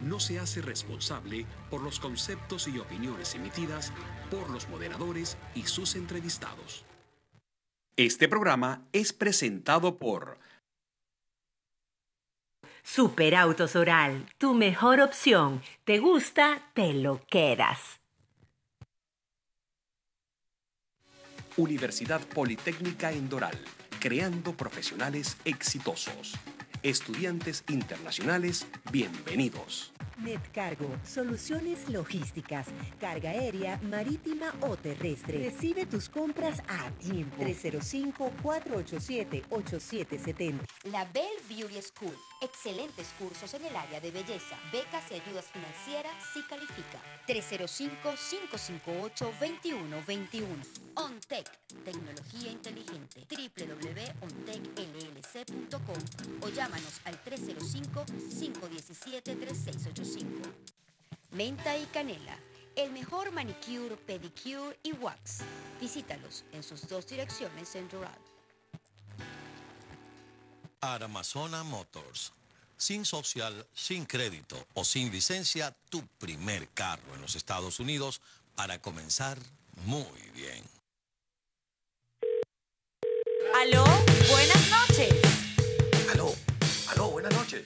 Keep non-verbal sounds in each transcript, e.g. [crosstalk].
no se hace responsable por los conceptos y opiniones emitidas por los moderadores y sus entrevistados. Este programa es presentado por Superautos Oral, tu mejor opción. ¿Te gusta? Te lo quedas. Universidad Politécnica en Doral, creando profesionales exitosos. Estudiantes internacionales, bienvenidos. Netcargo, soluciones logísticas, carga aérea, marítima o terrestre. Recibe tus compras a tiempo. 305-487-8770. La Bell Beauty School excelentes cursos en el área de belleza, becas y ayudas financieras si califica. 305-558-2121. OnTech, tecnología inteligente. www.ontechllc.com o llámanos al 305-517-3685. Menta y canela el mejor manicure, pedicure y wax. Visítalos en sus dos direcciones en Rural. Armazona Motors. Sin social, sin crédito o sin licencia, tu primer carro en los Estados Unidos para comenzar muy bien. Aló, buenas noches. Aló, aló, buenas noches.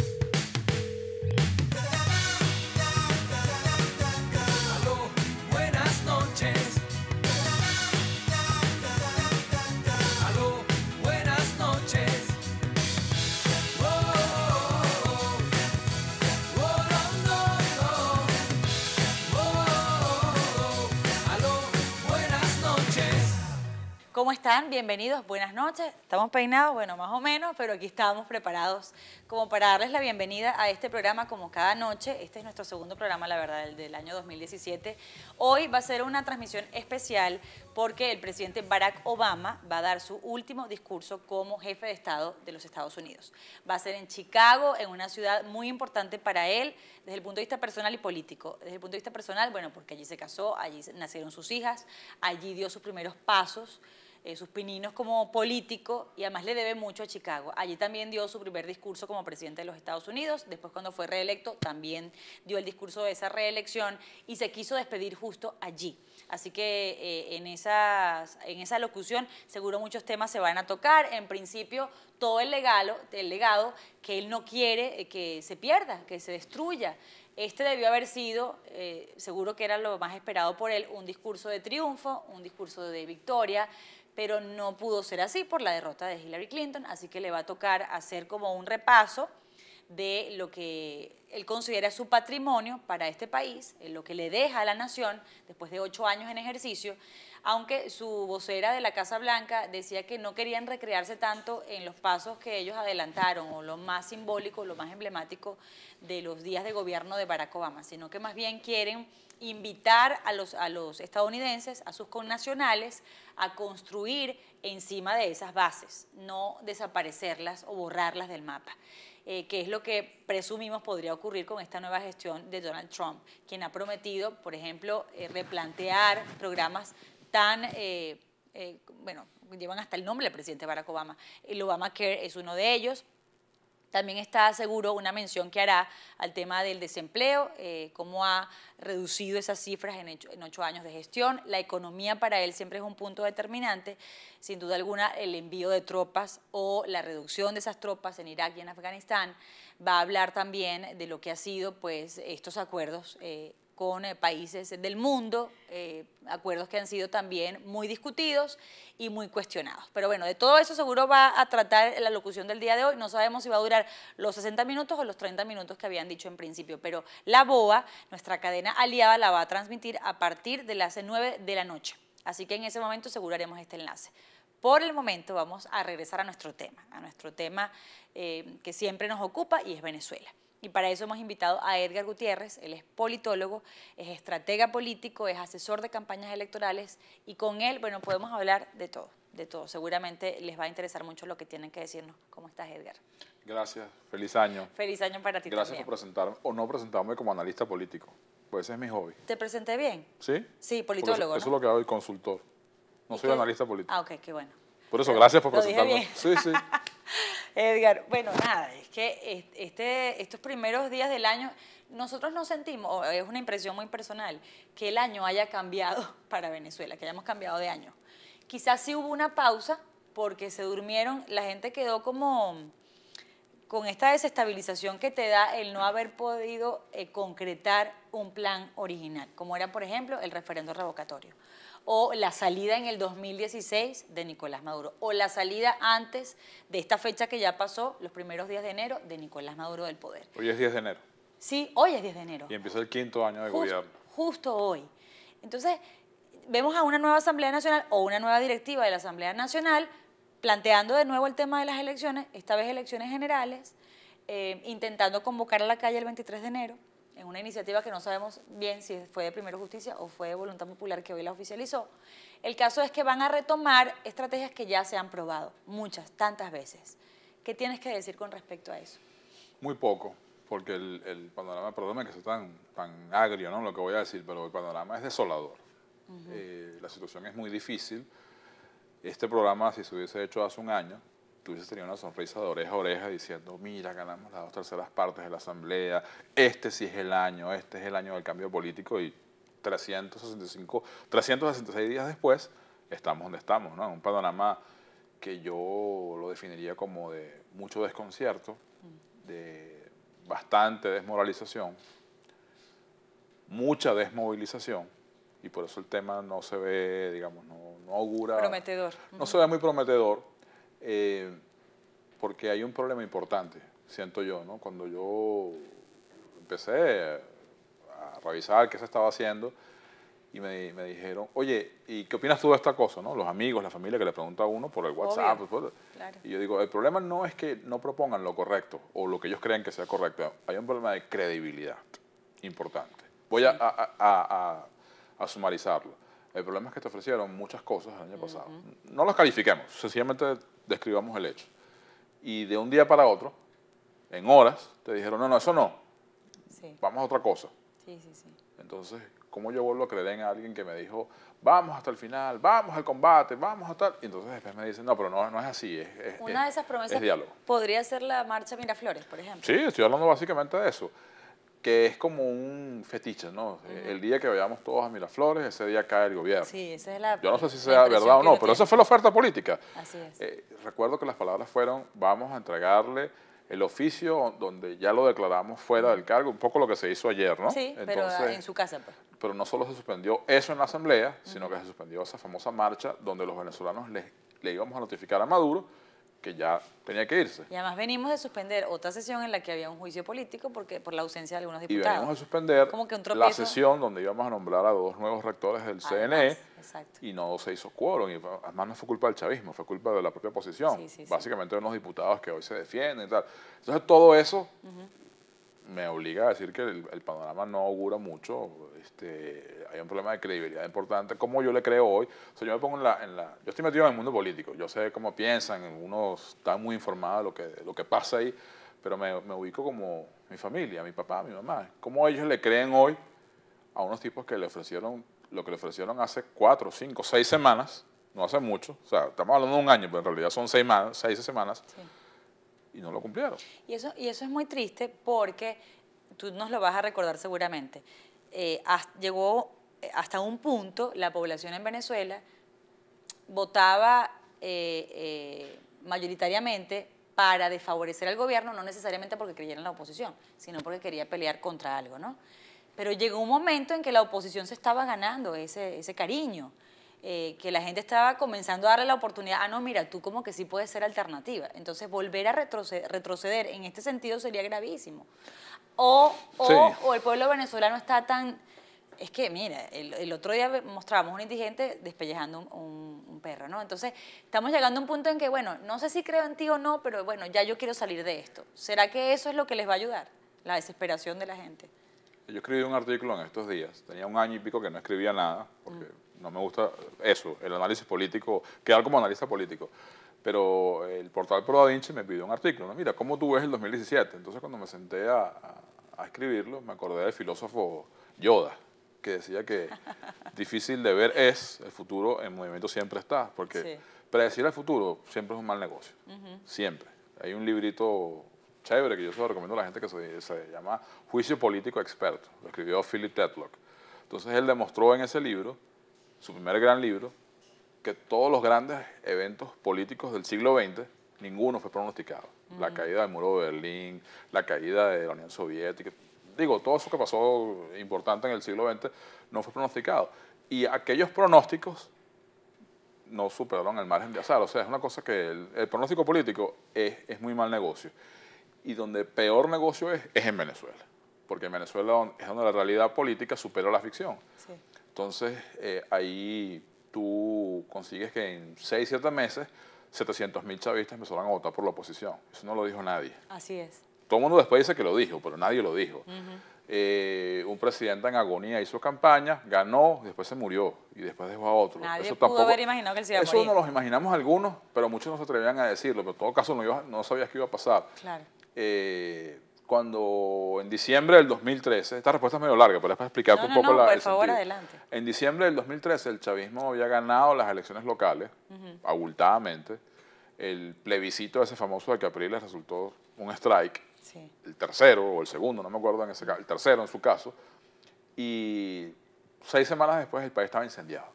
¿Cómo están? Bienvenidos, buenas noches. Estamos peinados, bueno, más o menos, pero aquí estábamos preparados como para darles la bienvenida a este programa como cada noche. Este es nuestro segundo programa, la verdad, el del año 2017. Hoy va a ser una transmisión especial porque el presidente Barack Obama va a dar su último discurso como jefe de Estado de los Estados Unidos. Va a ser en Chicago, en una ciudad muy importante para él desde el punto de vista personal y político. Desde el punto de vista personal, bueno, porque allí se casó, allí nacieron sus hijas, allí dio sus primeros pasos. Eh, sus pininos como político y además le debe mucho a Chicago. Allí también dio su primer discurso como presidente de los Estados Unidos, después cuando fue reelecto también dio el discurso de esa reelección y se quiso despedir justo allí. Así que eh, en, en esa locución seguro muchos temas se van a tocar. En principio, todo el, legado el legado que él no quiere eh, que se pierda, que se destruya. Este debió haber sido, eh, seguro que era lo más esperado por él, un discurso de triunfo, un discurso de victoria, pero no pudo ser así por la derrota de Hillary Clinton, así que le va a tocar hacer como un repaso de lo que él considera su patrimonio para este país, lo que le deja a la nación después de ocho años en ejercicio, aunque su vocera de la Casa Blanca decía que no querían recrearse tanto en los pasos que ellos adelantaron o lo más simbólico, lo más emblemático de los días de gobierno de Barack Obama, sino que más bien quieren invitar a los, a los estadounidenses, a sus connacionales, a construir encima de esas bases, no desaparecerlas o borrarlas del mapa. Eh, que es lo que presumimos podría ocurrir con esta nueva gestión de Donald Trump, quien ha prometido, por ejemplo, eh, replantear programas tan, eh, bueno, llevan hasta el nombre del presidente Barack Obama. El Obamacare es uno de ellos, también está seguro una mención que hará al tema del desempleo, eh, cómo ha reducido esas cifras en, ocho años de gestión. La economía para él siempre es un punto determinante. Sin duda alguna, el envío de tropas o la reducción de esas tropas en Irak y en Afganistán va a hablar también de lo que ha sido pues, estos acuerdos eh, con eh, países del mundo, eh, acuerdos que han sido también muy discutidos y muy cuestionados. Pero bueno, de todo eso seguro va a tratar la locución del día de hoy. No sabemos si va a durar los 60 minutos o los 30 minutos que habían dicho en principio, pero la BOA, nuestra cadena aliada, la va a transmitir a partir de las 9 de la noche. Así que en ese momento seguro haremos este enlace. Por el momento vamos a regresar a nuestro tema, a nuestro tema eh, que siempre nos ocupa y es Venezuela. Y para eso hemos invitado a Edgar Gutiérrez, él es politólogo, es estratega político, es asesor de campañas electorales y con él, bueno, podemos hablar de todo, de todo. Seguramente les va a interesar mucho lo que tienen que decirnos. ¿Cómo estás, Edgar? Gracias, feliz año. Feliz año para ti Gracias por presentarme o no presentarme como analista político, pues ese es mi hobby. ¿Te presenté bien? Sí. Sí, politólogo. Eso, es lo que hago el consultor. No soy analista político. Ah, ok, qué bueno. Por eso, gracias por presentarme. Sí, sí. [laughs] Edgar, bueno, nada, es que este, estos primeros días del año, nosotros no sentimos, es una impresión muy personal, que el año haya cambiado [laughs] para Venezuela, que hayamos cambiado de año. Quizás sí hubo una pausa porque se durmieron, la gente quedó como con esta desestabilización que te da el no haber podido eh, concretar un plan original, como era, por ejemplo, el referendo revocatorio, o la salida en el 2016 de Nicolás Maduro, o la salida antes de esta fecha que ya pasó, los primeros días de enero, de Nicolás Maduro del poder. Hoy es 10 de enero. Sí, hoy es 10 de enero. Y empezó el quinto año de gobierno. Justo hoy. Entonces, vemos a una nueva Asamblea Nacional o una nueva directiva de la Asamblea Nacional planteando de nuevo el tema de las elecciones, esta vez elecciones generales, eh, intentando convocar a la calle el 23 de enero en una iniciativa que no sabemos bien si fue de Primero Justicia o fue de Voluntad Popular que hoy la oficializó. El caso es que van a retomar estrategias que ya se han probado muchas, tantas veces. ¿Qué tienes que decir con respecto a eso? Muy poco, porque el, el panorama, perdóname que soy tan, tan agrio ¿no? lo que voy a decir, pero el panorama es desolador. Eh, la situación es muy difícil. Este programa, si se hubiese hecho hace un año, tú hubieses tenido una sonrisa de oreja a oreja diciendo, mira, ganamos las dos terceras partes de la asamblea, este sí es el año, este es el año del cambio político y 365, 366 días después estamos donde estamos, ¿no? En un panorama que yo lo definiría como de mucho desconcierto, de bastante desmoralización, mucha desmovilización, y por eso el tema no se ve, digamos, no, augura... Prometedor. No se ve muy prometedor eh, porque hay un problema importante, siento yo, ¿no? Cuando yo empecé a revisar qué se estaba haciendo y me, dijeron, oye, ¿y qué opinas tú de esta cosa? ¿no? Los amigos, la familia que le pregunta a uno por el WhatsApp. Pues, pues, pues". Y yo digo, el problema no es que no propongan lo correcto o lo que ellos creen que sea correcto, hay un problema de credibilidad importante. Voy a sumarizarlo. El problema es que te ofrecieron muchas cosas el año pasado. No los califiquemos, sencillamente describamos el hecho. Y de un día para otro, en horas, te dijeron, no, no, eso no. Sí. Vamos a otra cosa. Sí, sí, sí. Entonces, ¿cómo yo vuelvo a creer en alguien que me dijo, vamos hasta el final, vamos al combate, vamos a tal? Y entonces después me dicen, no, pero no, no es así, es, Una de esas promesas podría ser la marcha Miraflores, por ejemplo. Sí, estoy hablando básicamente de eso que es como un fetiche, ¿no? Eh, el día que vayamos todos a Miraflores, ese día cae el gobierno. Sí, esa es la. Yo no sé si sea verdad o no, pero esa fue la oferta política. Así es. Eh, recuerdo que las palabras fueron: vamos a entregarle el oficio donde ya lo declaramos fuera del cargo, un poco lo que se hizo ayer, ¿no? Sí, pero en su casa. Pues. Pero no solo se suspendió eso en la asamblea, sino que se suspendió esa famosa marcha donde los venezolanos le íbamos a notificar a Maduro que ya tenía que irse. Y además venimos de suspender otra sesión en la que había un juicio político porque por la ausencia de algunos diputados. Y venimos de suspender la sesión donde íbamos a nombrar a dos nuevos rectores del CNE exacto. y no se hizo quórum. Y además no fue culpa del chavismo, fue culpa de la propia oposición. Básicamente de unos diputados que hoy se defienden y tal. Entonces todo eso me obliga a decir que el, panorama no augura mucho. Este, hay un problema de credibilidad importante. como yo le creo hoy? yo me pongo en la, en la, Yo estoy metido en el mundo político. Yo sé cómo piensan. Uno está muy informado de lo que, lo que pasa ahí. Pero me, me, ubico como mi familia, mi papá, mi mamá. ¿Cómo ellos le creen hoy a unos tipos que le ofrecieron lo que le ofrecieron hace cuatro, cinco, seis semanas? No hace mucho. O sea, estamos hablando de un año, pero en realidad son seis, seis semanas. Sí y no lo cumplieron. Y eso, y eso es muy triste porque tú nos lo vas a recordar seguramente. Eh, llegó eh, hasta un punto la población en Venezuela votaba eh, mayoritariamente para desfavorecer al gobierno, no necesariamente porque creyera en la oposición, sino porque quería pelear contra algo, ¿no? Pero llegó un momento en que la oposición se estaba ganando ese, ese cariño. Eh, que la gente estaba comenzando a darle la oportunidad, ah, no, mira, tú como que sí puedes ser alternativa. Entonces, volver a retroceder, en este sentido sería gravísimo. O, el pueblo venezolano está tan... Es que, mira, el, otro día mostrábamos un indigente despellejando un, perro, ¿no? Entonces, estamos llegando a un punto en que, bueno, no sé si creo en ti o no, pero bueno, ya yo quiero salir de esto. ¿Será que eso es lo que les va a ayudar? La desesperación de la gente. Yo escribí un artículo en estos días, tenía un año y pico que no escribía nada, porque mm no me gusta eso, el análisis político, quedar como analista político. Pero el portal Pro me pidió un artículo, ¿no? mira, ¿cómo tú ves el 2017? Entonces cuando me senté a, escribirlo, me acordé del filósofo Yoda, que decía que [laughs] difícil de ver es, el futuro en movimiento siempre está, porque predecir el futuro siempre es un mal negocio, siempre. Hay un librito chévere que yo se lo recomiendo a la gente que se, se llama Juicio Político Experto, lo escribió Philip Tetlock. Entonces él demostró en ese libro su primer gran libro, que todos los grandes eventos políticos del siglo XX, ninguno fue pronosticado. La caída del muro de Berlín, la caída de la Unión Soviética, digo, todo eso que pasó importante en el siglo XX no fue pronosticado. Y aquellos pronósticos no superaron el margen de azar. O sea, es una cosa que el, pronóstico político es, muy mal negocio. Y donde peor negocio es, es en Venezuela. Porque en Venezuela es donde la realidad política superó la ficción. Sí. Entonces, eh, ahí tú consigues que en seis, siete meses, 700 mil chavistas empezaron a votar por la oposición. Eso no lo dijo nadie. Así es. Todo el mundo después dice que lo dijo, pero nadie lo dijo. eh, un presidente en agonía hizo campaña, ganó, después se murió y después dejó a otro. Nadie eso pudo tampoco, haber imaginado que se iba a Eso nos lo imaginamos algunos, pero muchos no se atrevían a decirlo. Pero en todo caso no, iba, no sabías qué iba a pasar. Claro. Eh, cuando en diciembre del 2013, esta respuesta es medio larga, pero es para explicar un poco no, la... Por favor, adelante. En diciembre del 2013 el chavismo había ganado las elecciones locales, abultadamente. El plebiscito de ese famoso de que les resultó un strike, el tercero o el segundo, no me acuerdo en ese caso, el tercero en su caso. Y seis semanas después el país estaba incendiado.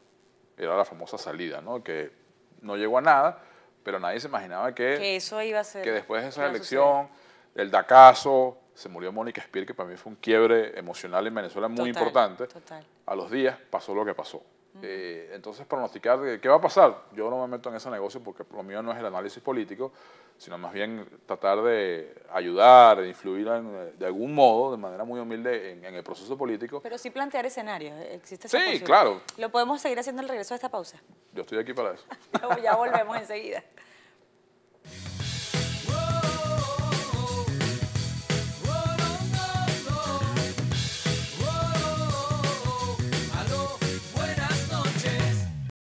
Era la famosa salida, ¿no? Que no llegó a nada, pero nadie se imaginaba que... eso iba a ser... Que después de esa elección el Dacazo, se murió Mónica Spear, que para mí fue un quiebre emocional en Venezuela muy importante. Total. A los días pasó lo que pasó. Eh, entonces, pronosticar qué va a pasar, yo no me meto en ese negocio porque lo mío no es el análisis político, sino más bien tratar de ayudar, de influir de algún modo, de manera muy humilde, en, el proceso político. Pero sí plantear escenarios, ¿eh? existe Sí, claro. ¿Lo podemos seguir haciendo al regreso de esta pausa? Yo estoy aquí para eso. [laughs] ya volvemos enseguida.